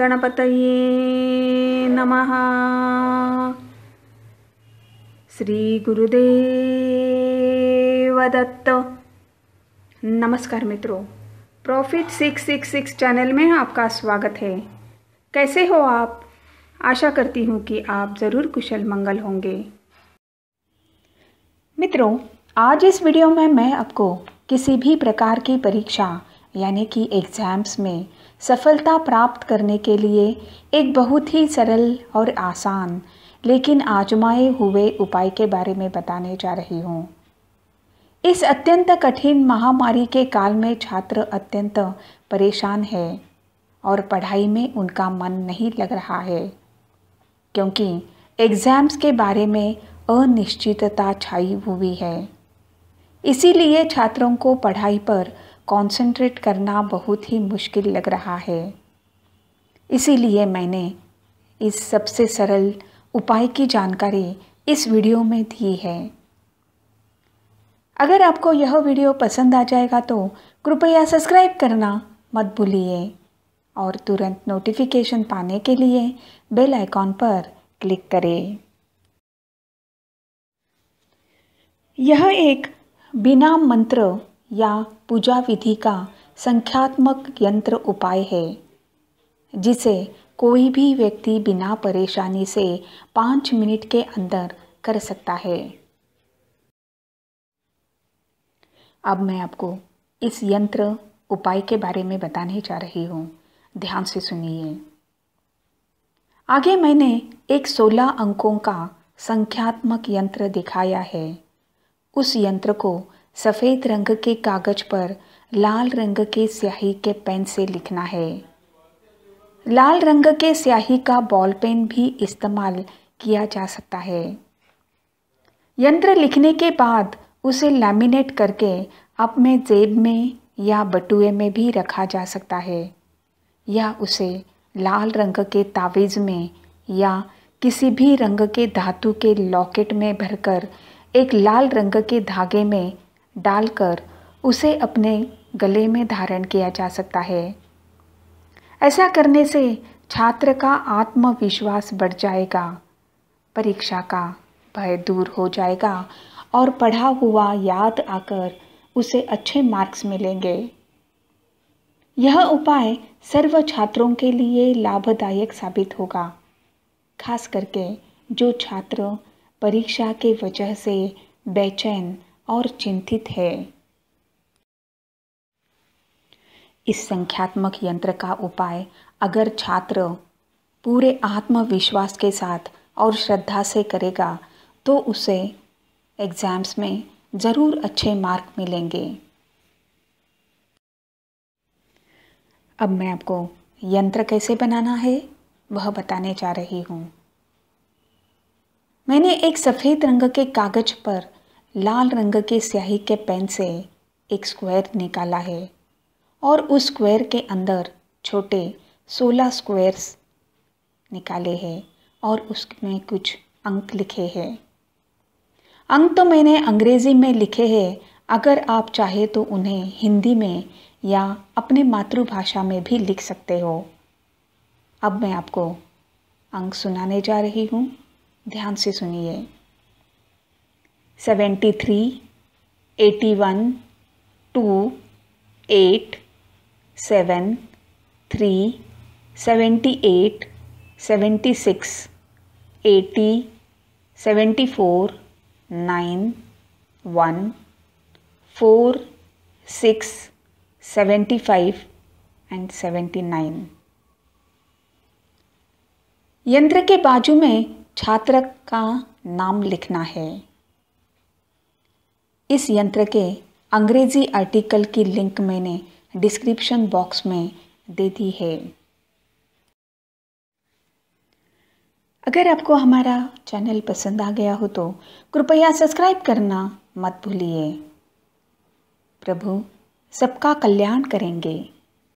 नम श्री श्रीगुरुदेवदत्त नमस्कार मित्रों profit six six six channel में आपका स्वागत है कैसे हो आप आशा करती हूँ कि आप ज़रूर कुशल मंगल होंगे मित्रों आज इस वीडियो में मैं आपको किसी भी प्रकार की परीक्षा यानी कि एग्ज़ाम्स में सफलता प्राप्त करने के लिए एक बहुत ही सरल और आसान लेकिन आजमाए हुए उपाय के बारे में बताने जा रही हूँ इस अत्यंत कठिन महामारी के काल में छात्र अत्यंत परेशान है और पढ़ाई में उनका मन नहीं लग रहा है क्योंकि एग्ज़ाम्स के बारे में अनिश्चितता छाई हुई है इसीलिए छात्रों को पढ़ाई पर कंसंट्रेट करना बहुत ही मुश्किल लग रहा है इसीलिए मैंने इस सबसे सरल उपाय की जानकारी इस वीडियो में दी है अगर आपको यह वीडियो पसंद आ जाएगा तो कृपया सब्सक्राइब करना मत भूलिए और तुरंत नोटिफिकेशन पाने के लिए बेल आइकॉन पर क्लिक करें यह एक बिना मंत्र या पूजा विधि का संख्यात्मक यंत्र उपाय है जिसे कोई भी व्यक्ति बिना परेशानी से पाँच मिनट के अंदर कर सकता है अब मैं आपको इस यंत्र उपाय के बारे में बताने जा रही हूँ ध्यान से सुनिए आगे मैंने एक सोलह अंकों का संख्यात्मक यंत्र दिखाया है उस यंत्र को सफ़ेद रंग के कागज पर लाल रंग के स्याही के पेन से लिखना है लाल रंग के स्याही का बॉल पेन भी इस्तेमाल किया जा सकता है यंत्र लिखने के बाद उसे लैमिनेट करके अपने जेब में या बटुए में भी रखा जा सकता है या उसे लाल रंग के तावीज़ में या किसी भी रंग के धातु के लॉकेट में भरकर एक लाल रंग के धागे में डालकर उसे अपने गले में धारण किया जा सकता है ऐसा करने से छात्र का आत्मविश्वास बढ़ जाएगा परीक्षा का भय दूर हो जाएगा और पढ़ा हुआ याद आकर उसे अच्छे मार्क्स मिलेंगे यह उपाय सर्व छात्रों के लिए लाभदायक साबित होगा खास करके जो छात्र परीक्षा के वजह से बेचैन और चिंतित है इस संख्यात्मक यंत्र का उपाय अगर छात्र पूरे आत्मविश्वास के साथ और श्रद्धा से करेगा तो उसे एग्ज़ाम्स में ज़रूर अच्छे मार्क मिलेंगे अब मैं आपको यंत्र कैसे बनाना है वह बताने जा रही हूँ मैंने एक सफ़ेद रंग के कागज़ पर लाल रंग के स्याही के पेन से एक स्क्वायर निकाला है और उस स्क्वायर के अंदर छोटे सोलह स्क्वायर्स निकाले हैं और उसमें कुछ अंक लिखे हैं अंक तो मैंने अंग्रेज़ी में लिखे हैं अगर आप चाहे तो उन्हें हिंदी में या अपने मातृभाषा में भी लिख सकते हो अब मैं आपको अंक सुनाने जा रही हूँ ध्यान से सुनिए seventy three eighty one two eight seven three seventy eight seventy six eighty seventy four nine one four six seventy five and seventy nine यंत्र के बाजू में छात्र का नाम लिखना है इस यंत्र के अंग्रेजी आर्टिकल की लिंक मैंने डिस्क्रिप्शन बॉक्स में दे दी है अगर आपको हमारा चैनल पसंद आ गया हो तो कृपया सब्सक्राइब करना मत भूलिए प्रभु सबका कल्याण करेंगे